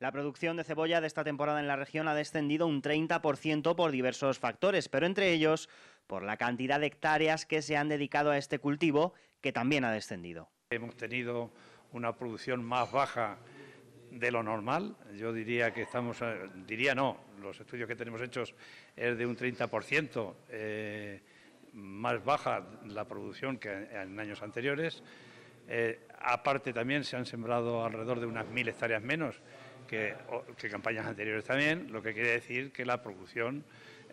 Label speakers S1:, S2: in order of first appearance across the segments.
S1: La producción de cebolla de esta temporada en la región ha descendido un 30% por diversos factores, pero entre ellos por la cantidad de hectáreas que se han dedicado a este cultivo, que también ha descendido.
S2: Hemos tenido una producción más baja de lo normal. Yo diría que estamos, eh, diría no, los estudios que tenemos hechos es de un 30% eh, más baja la producción que en años anteriores. Eh, aparte también se han sembrado alrededor de unas mil hectáreas menos que, campañas anteriores también, lo que quiere decir que la producción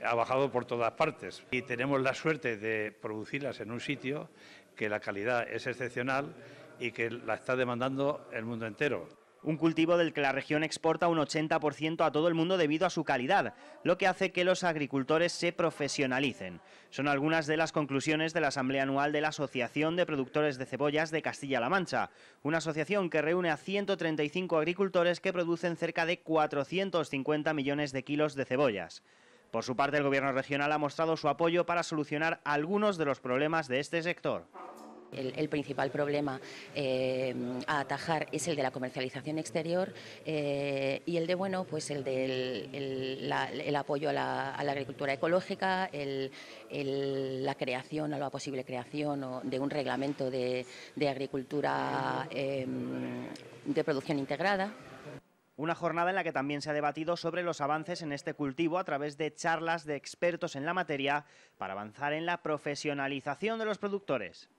S2: ha bajado por todas partes. Y tenemos la suerte de producirlas en un sitio que la calidad es excepcional y que la está demandando el mundo entero un cultivo del que la región exporta un 80% a todo el mundo debido a su
S1: calidad, lo que hace que los agricultores se profesionalicen. Son algunas de las conclusiones de la Asamblea Anual de la Asociación de Productores de Cebollas de Castilla-La Mancha, una asociación que reúne a 135 agricultores que producen cerca de 450 millones de kilos de cebollas. Por su parte, el Gobierno regional ha mostrado su apoyo para solucionar algunos de
S3: los problemas de este sector el, principal problema eh, a atajar es el de la comercialización exterior eh, y el de, bueno, pues el del apoyo a la, agricultura ecológica, la creación o la posible creación de un reglamento de, agricultura em, de producción integrada. Una jornada en la que también se ha debatido sobre los avances
S1: en este cultivo a través de charlas de expertos en la materia para avanzar en la profesionalización de los productores.